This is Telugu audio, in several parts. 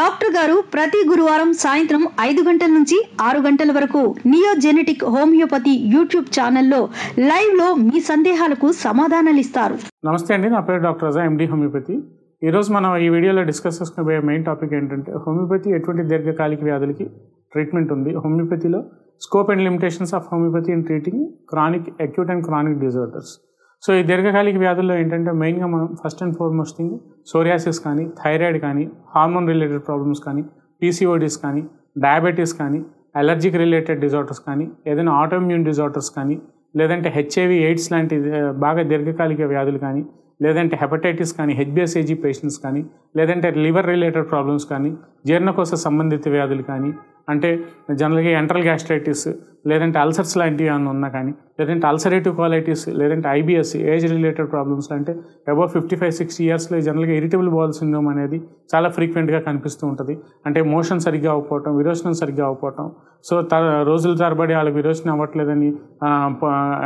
డాక్టర్ గారు ప్రతి గురువారం సాయంత్రం ఐదు గంటల నుంచి ఆరు గంటల వరకు నియోజెనెటిక్ హోమియోపతి యూట్యూబ్ ఛానల్లో లైవ్లో మీ సందేహాలకు సమాధానాలు ఇస్తారు నమస్తే అండి నా పేరు డాక్టర్ రజా ఎండి హోమియోపతి రోజు మనం ఈ వీడియోలో డిస్కస్ చేసుకోబోయే మెయిన్ టాపిక్ ఏంటంటే హోమియోపతి ఎటువంటి దీర్ఘకాలిక వ్యాధులకి ట్రీట్మెంట్ ఉంది హోమియోపతిలో scope and limitations of homeopathy in treating chronic acute and chronic disorders so ఈ దీర్ఘకాలిక వ్యాధుల్లో ఏంటంటే మెయిన్గా మనం first and foremost thing psoriasis కానీ థైరాయిడ్ కానీ హార్మోన్ రిలేటెడ్ ప్రాబ్లమ్స్ కానీ పీసీఓడీస్ కానీ డయాబెటీస్ కానీ అలర్జిక్ రిలేటెడ్ డిజార్డర్స్ కానీ ఏదైనా ఆటోమ్యూన్ డిజార్డర్స్ కానీ లేదంటే హెచ్ఐవి ఎయిడ్స్ లాంటి బాగా దీర్ఘకాలిక వ్యాధులు కానీ లేదంటే హెపటైటిస్ కానీ హెచ్బిఎస్ఏజీ పేషెంట్స్ కానీ లేదంటే లివర్ రిలేటెడ్ ప్రాబ్లమ్స్ కానీ జీర్ణకోశ సంబంధిత వ్యాధులు కానీ అంటే జనరల్గా ఎంట్రల్ గ్యాస్ట్రైటిస్ లేదంటే అల్సర్స్ లాంటివి ఏమైనా ఉన్నా కానీ లేదంటే అల్సరేటివ్ క్వాలిటీస్ లేదంటే ఐబిఎస్ ఏజ్ రిలేటెడ్ ప్రాబ్లమ్స్ అంటే అబౌవ్ ఫిఫ్టీ ఫైవ్ సిక్స్టీ ఇయర్స్లో జనరల్గా ఇరిటబుల్ బాల్ సిండ్రోమ్ అనేది చాలా ఫ్రీక్వెంట్గా కనిపిస్తూ ఉంటుంది అంటే మోషన్ సరిగ్గా అవ్వకపోవటం విరోచనం సరిగ్గా అవ్వకపోవటం సో త రోజుల తరబడి వాళ్ళకి విరోచనం అవ్వట్లేదని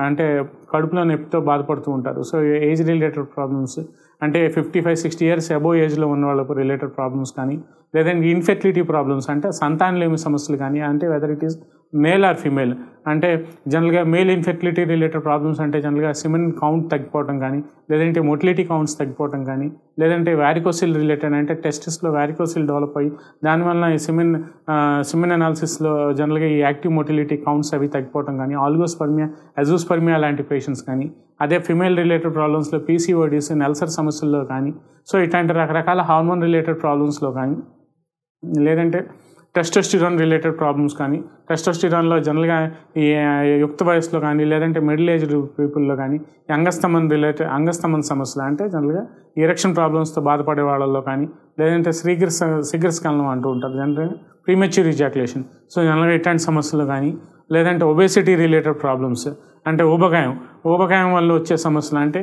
అంటే కడుపులో నొప్పితో బాధపడుతూ ఉంటారు సో ఏజ్ రిలేటెడ్ ప్రాబ్లమ్స్ అంటే fifty five sixty years above ఏజ్లో ఉన్న వాళ్ళకు రిలేటెడ్ ప్రాబ్లమ్స్ కానీ లేదంటే ఇన్ఫెర్టిలిటీ ప్రాబ్లమ్స్ అంటే సంతానలేమి సమస్యలు కానీ అంటే whether it is male or female అంటే జనరల్గా మేల్ ఇన్ఫెర్టిలిటీ రిలేటెడ్ ప్రాబ్లమ్స్ అంటే జనరల్గా సిమెన్ కౌంట్ తగ్గిపోవడం కానీ లేదంటే మొటిలిటీ కౌంట్స్ తగ్గిపోవడం కానీ లేదంటే వ్యారికోసిల్ రిలేటెడ్ అంటే టెస్టిస్లో వ్యారికోసిల్ డెవలప్ అయ్యి దానివల్ల ఈ సిమెన్ సిమెన్ అనాలిసిస్లో జనరల్గా ఈ యాక్టివ్ మొటిలిటీ కౌంట్స్ అవి తగ్గిపోవడం కానీ ఆల్గోస్పర్మియా అజూస్పర్మియా లాంటి పేషెంట్స్ కానీ అదే ఫిమేల్ రిలేటెడ్ ప్రాబ్లమ్స్లో పీసీఓడీస్ నెల్సర్ సమస్యల్లో కానీ సో ఇట్లాంటి రకరకాల హార్మోన్ రిలేటెడ్ ప్రాబ్లమ్స్లో కానీ లేదంటే టెస్టోస్టిరాన్ రిలేటెడ్ ప్రాబ్లమ్స్ కానీ టెస్టోస్టిరాన్లో జనరల్గా ఈ యుక్త వయసులో కానీ లేదంటే మిడిల్ ఏజ్ పీపుల్లో కానీ అంగస్తమన్ రిలేటెడ్ అంగస్తమన్ సమస్యలు అంటే జనరల్గా ఇరక్షన్ ప్రాబ్లమ్స్తో బాధపడే వాళ్ళల్లో కానీ లేదంటే శ్రీగ్ర శీఘ్రస్కలనం అంటూ ఉంటారు జనరల్గా ప్రీమెచ్యూర్ ఇజాక్యులేషన్ సో జనరల్గా ఇట్లాంటి సమస్యలు కానీ లేదంటే ఒబేసిటీ రిలేటెడ్ ప్రాబ్లమ్స్ అంటే ఊబకాయం ఊబకాయం వల్ల వచ్చే సమస్యలు అంటే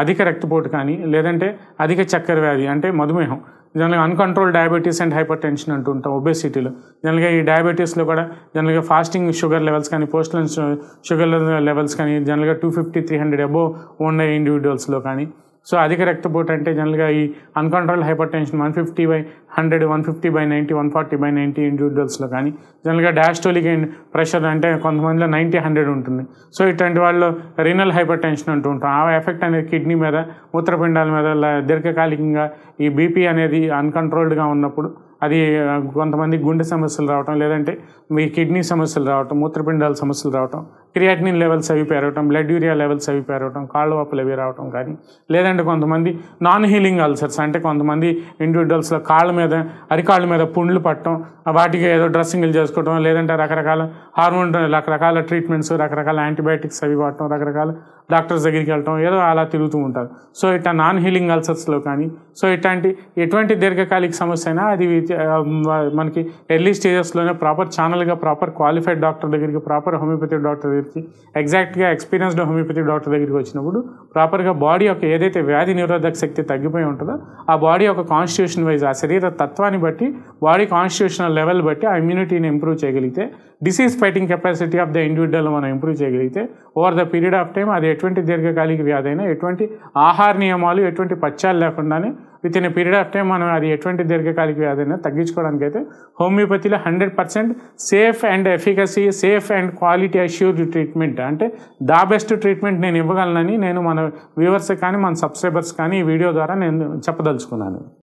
అధిక రక్తపోటు కానీ లేదంటే అధిక చక్కెర వ్యాధి అంటే మధుమేహం జనరల్గా uncontrol diabetes and hypertension అంటుంటాం ఒబేసిటీలో జనరల్గా ఈ డయాబెటీస్లో కూడా జనరల్గా ఫాస్టింగ్ షుగర్ లెవెల్స్ కానీ పోస్టల్ షుగర్ లెవెల్స్ కానీ జనరల్గా two fifty three hundred above ఉన్న ఇండివిజువల్స్లో కానీ సో అధిక రక్తపోటు అంటే జనరల్గా ఈ uncontrol hypertension one fifty by hundred one fifty by ninety one forty by ninety ఇండివిజువల్స్లో కానీ జనరల్గా డాస్టోలిక్ ప్రెషర్ అంటే కొంతమందిలో నైంటీ హండ్రెడ్ ఉంటుంది సో ఇటువంటి వాళ్ళు రీనల్ హైపర్ టెన్షన్ అంటూ ఉంటాం ఆ ఎఫెక్ట్ అనేది కిడ్నీ మీద మూత్రపిండాల మీద దీర్ఘకాలికంగా ఈ బీపీ అనేది అన్కంట్రోల్డ్గా ఉన్నప్పుడు అది కొంతమంది గుండె సమస్యలు రావటం లేదంటే మీ కిడ్నీ సమస్యలు రావటం మూత్రపిండాల సమస్యలు రావటం క్రియాటినిన్ లెవెల్స్ అవి పెరగటం బ్లడ్ యూరియా లెవెల్స్ అవి పెరగటం కాళ్ళు వాపులు అవి రావటం కానీ లేదంటే కొంతమంది నాన్ హీలింగ్ అల్సర్స్ అంటే కొంతమంది ఇండివిజువల్స్లో కాళ్ళ మీద అరికాళ్ళ మీద పుండ్లు పట్టడం వాటికి ఏదో డ్రెస్సింగ్లు చేసుకోవటం లేదంటే రకరకాల హార్మోన్ రకరకాల ట్రీట్మెంట్స్ రకరకాల యాంటీబయాటిక్స్ అవి వాడటం రకరకాల డాక్టర్స్ దగ్గరికి వెళ్ళటం ఏదో అలా తిరుగుతూ ఉంటారు సో ఇట్లా నాన్ హీలింగ్ అల్సర్స్లో కానీ సో ఇట్లాంటి ఎటువంటి దీర్ఘకాలిక సమస్య అయినా అది మనకి ఎర్లీ స్టేజెస్లోనే ప్రాపర్ ఛానల్గా ప్రాపర్ క్వాలిఫైడ్ డాక్టర్ దగ్గరికి ప్రాపర్ హోమియోపతి డాక్టర్ హోమియోపతికి ఎగ్జాక్ట్గా ఎక్స్పీరియన్స్డ్ హోమియోపతి డాక్టర్ దగ్గరికి వచ్చినప్పుడు ప్రాపర్గా బాడీ యొక్క ఏదైతే వ్యాధి నిరోధక శక్తి తగ్గిపోయి ఉంటుందో ఆ బాడీ యొక్క కాన్స్టిట్యూషన్ వైజ్ ఆ శరీర తత్వాన్ని బట్టి బాడీ కాన్స్టిట్యూషనల్ లెవెల్ బట్టి ఆ ఇమ్యూనిటీని ఇంప్రూవ్ చేయగలిగితే disease fighting capacity of the individual మనం ఇంప్రూవ్ చేయగలిగితే over the period of time అది ఎటువంటి దీర్ఘకాలిక వ్యాధి అయినా ఎటువంటి ఆహార నియమాలు ఎటువంటి పచ్చాలు లేకుండానే within a period of time మనం అది ఎటువంటి దీర్ఘకాలిక వ్యాధి అయినా తగ్గించుకోవడానికి అయితే హోమియోపతిలో hundred percent safe and efficacy safe and quality assured treatment అంటే దా బెస్ట్ ట్రీట్మెంట్ నేను ఇవ్వగలనని నేను మన వ్యూవర్స్ కానీ మన సబ్స్క్రైబర్స్ కానీ ఈ వీడియో ద్వారా నేను చెప్పదలుచుకున్నాను